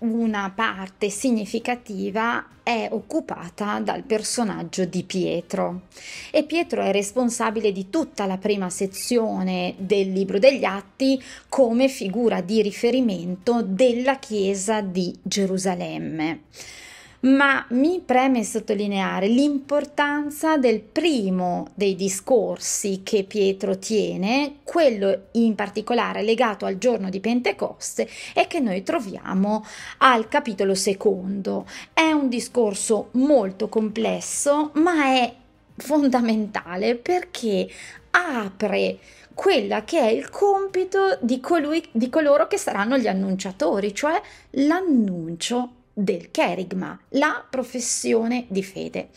una parte significativa è occupata dal personaggio di Pietro. E Pietro è responsabile di tutta la prima sezione del libro degli Atti come figura di riferimento della Chiesa di Gerusalemme ma mi preme sottolineare l'importanza del primo dei discorsi che Pietro tiene, quello in particolare legato al giorno di Pentecoste e che noi troviamo al capitolo secondo. È un discorso molto complesso, ma è fondamentale perché apre quella che è il compito di, colui, di coloro che saranno gli annunciatori, cioè l'annuncio del cherigma, la professione di fede.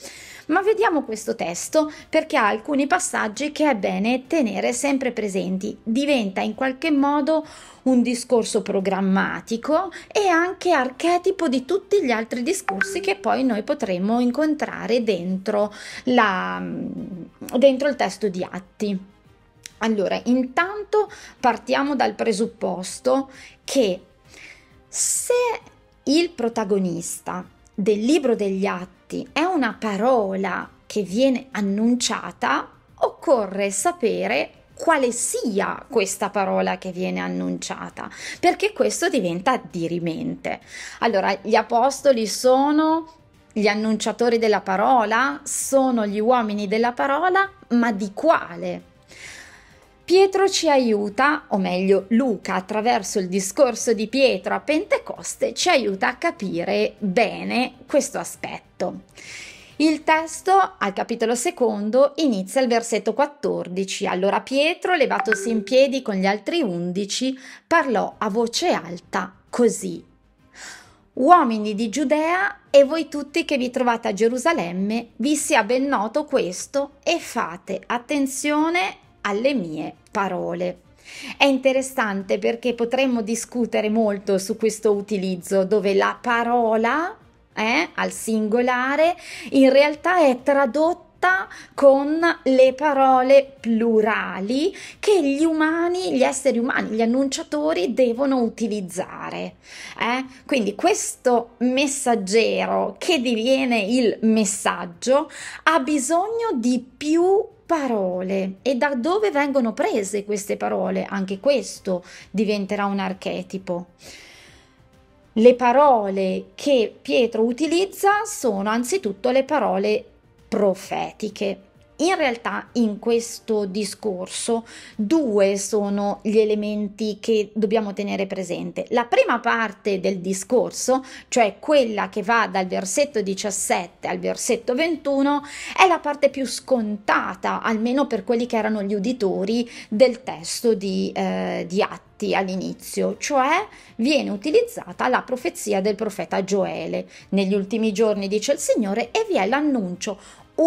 Ma vediamo questo testo perché ha alcuni passaggi che è bene tenere sempre presenti. Diventa in qualche modo un discorso programmatico e anche archetipo di tutti gli altri discorsi che poi noi potremo incontrare dentro, la, dentro il testo di Atti. Allora, intanto partiamo dal presupposto che se il protagonista del libro degli atti è una parola che viene annunciata, occorre sapere quale sia questa parola che viene annunciata, perché questo diventa dirimente. Allora, gli apostoli sono gli annunciatori della parola, sono gli uomini della parola, ma di quale Pietro ci aiuta, o meglio Luca attraverso il discorso di Pietro a Pentecoste ci aiuta a capire bene questo aspetto. Il testo al capitolo secondo inizia il versetto 14. Allora Pietro, levatosi in piedi con gli altri undici, parlò a voce alta così. Uomini di Giudea e voi tutti che vi trovate a Gerusalemme, vi sia ben noto questo e fate attenzione alle mie parole. È interessante perché potremmo discutere molto su questo utilizzo dove la parola eh, al singolare in realtà è tradotta con le parole plurali che gli umani, gli esseri umani, gli annunciatori devono utilizzare. Eh? Quindi questo messaggero che diviene il messaggio ha bisogno di più parole e da dove vengono prese queste parole, anche questo diventerà un archetipo. Le parole che Pietro utilizza sono anzitutto le parole profetiche. In realtà in questo discorso due sono gli elementi che dobbiamo tenere presente. La prima parte del discorso, cioè quella che va dal versetto 17 al versetto 21, è la parte più scontata, almeno per quelli che erano gli uditori del testo di, eh, di Atti all'inizio, cioè viene utilizzata la profezia del profeta Gioele. Negli ultimi giorni dice il Signore e vi è l'annuncio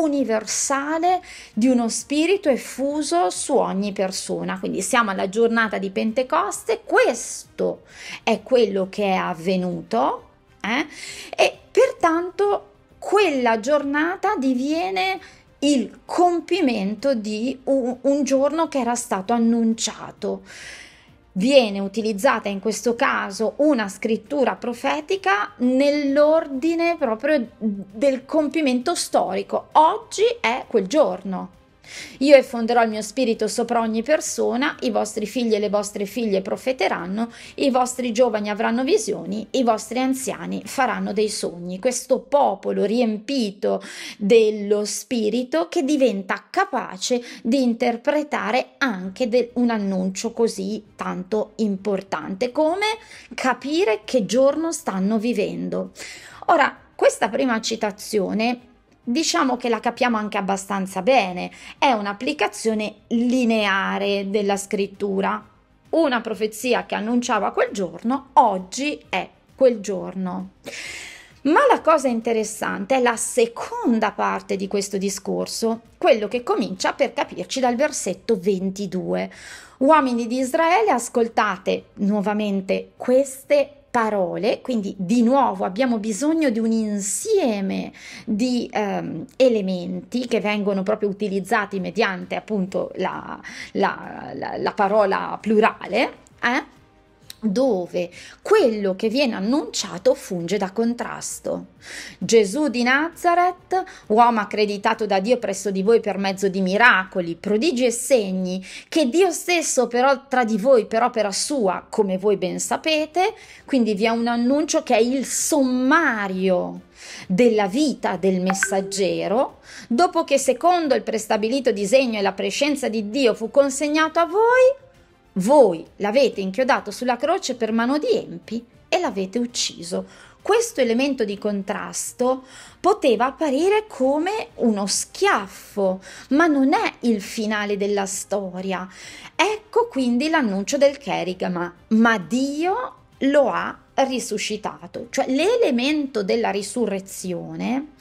universale di uno spirito effuso su ogni persona. Quindi siamo alla giornata di Pentecoste, questo è quello che è avvenuto eh? e pertanto quella giornata diviene il compimento di un, un giorno che era stato annunciato viene utilizzata in questo caso una scrittura profetica nell'ordine proprio del compimento storico. Oggi è quel giorno. Io effonderò il mio spirito sopra ogni persona, i vostri figli e le vostre figlie profeteranno, i vostri giovani avranno visioni, i vostri anziani faranno dei sogni. Questo popolo riempito dello spirito che diventa capace di interpretare anche de- un annuncio così tanto importante come capire che giorno stanno vivendo. Ora, questa prima citazione diciamo che la capiamo anche abbastanza bene, è un'applicazione lineare della scrittura. Una profezia che annunciava quel giorno, oggi è quel giorno. Ma la cosa interessante è la seconda parte di questo discorso, quello che comincia per capirci dal versetto 22. Uomini di Israele, ascoltate nuovamente queste parole parole, quindi di nuovo abbiamo bisogno di un insieme di ehm, elementi che vengono proprio utilizzati mediante appunto la, la, la, la parola plurale. Eh? dove quello che viene annunciato funge da contrasto. Gesù di Nazareth, uomo accreditato da Dio presso di voi per mezzo di miracoli, prodigi e segni, che Dio stesso operò tra di voi per opera sua, come voi ben sapete, quindi vi è un annuncio che è il sommario della vita del messaggero, dopo che secondo il prestabilito disegno e la prescenza di Dio fu consegnato a voi, voi l'avete inchiodato sulla croce per mano di empi e l'avete ucciso. Questo elemento di contrasto poteva apparire come uno schiaffo, ma non è il finale della storia. Ecco quindi l'annuncio del Kerigama, ma Dio lo ha risuscitato, cioè l'elemento della risurrezione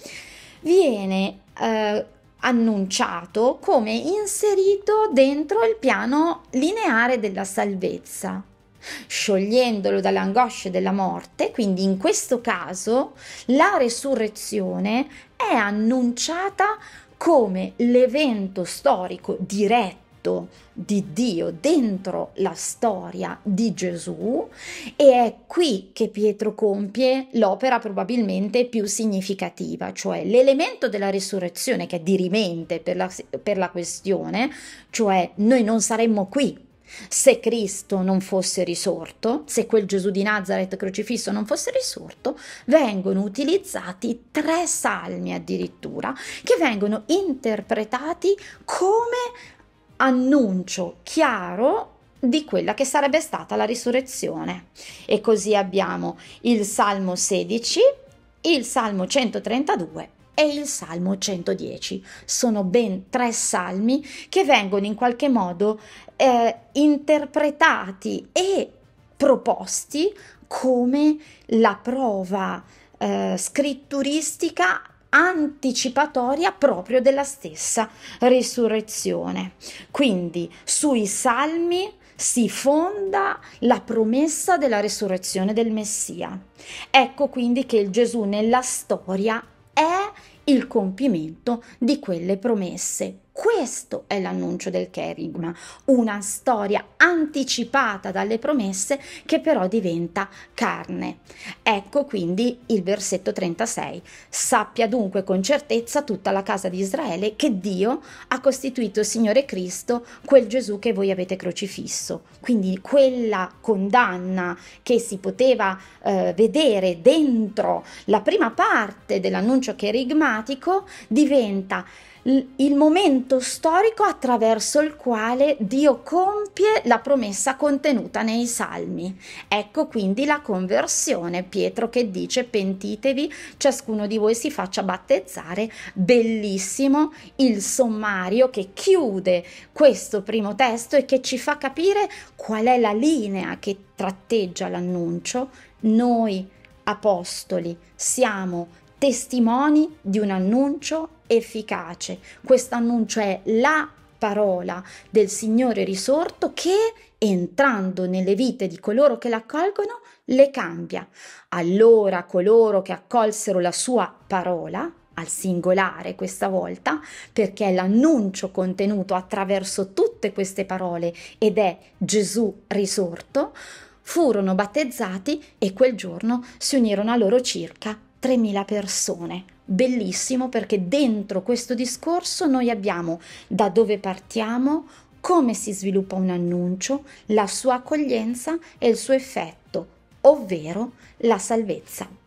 viene eh, annunciato come inserito dentro il piano lineare della salvezza, sciogliendolo dalle angosce della morte, quindi in questo caso la resurrezione è annunciata come l'evento storico diretto fatto di Dio dentro la storia di Gesù e è qui che Pietro compie l'opera probabilmente più significativa, cioè l'elemento della risurrezione che è dirimente per la, per la questione, cioè noi non saremmo qui se Cristo non fosse risorto, se quel Gesù di Nazareth crocifisso non fosse risorto, vengono utilizzati tre salmi addirittura che vengono interpretati come annuncio chiaro di quella che sarebbe stata la risurrezione. E così abbiamo il Salmo 16, il Salmo 132 e il Salmo 110. Sono ben tre salmi che vengono in qualche modo eh, interpretati e proposti come la prova eh, scritturistica anticipatoria proprio della stessa risurrezione. Quindi sui salmi si fonda la promessa della risurrezione del Messia. Ecco quindi che il Gesù nella storia è il compimento di quelle promesse. Questo è l'annuncio del Kerigma, una storia anticipata dalle promesse che però diventa carne. Ecco quindi il versetto 36. Sappia dunque con certezza tutta la casa di Israele che Dio ha costituito il Signore Cristo, quel Gesù che voi avete crocifisso. Quindi quella condanna che si poteva eh, vedere dentro la prima parte dell'annuncio cherigmatico diventa il momento storico attraverso il quale Dio compie la promessa contenuta nei salmi. Ecco quindi la conversione. Pietro che dice pentitevi, ciascuno di voi si faccia battezzare. Bellissimo il sommario che chiude questo primo testo e che ci fa capire qual è la linea che tratteggia l'annuncio. Noi apostoli siamo testimoni di un annuncio efficace. Questo annuncio è la parola del Signore risorto che, entrando nelle vite di coloro che l'accolgono, le cambia. Allora coloro che accolsero la sua parola, al singolare questa volta, perché è l'annuncio contenuto attraverso tutte queste parole ed è Gesù risorto, furono battezzati e quel giorno si unirono a loro circa 3.000 persone. Bellissimo perché dentro questo discorso noi abbiamo da dove partiamo, come si sviluppa un annuncio, la sua accoglienza e il suo effetto, ovvero la salvezza.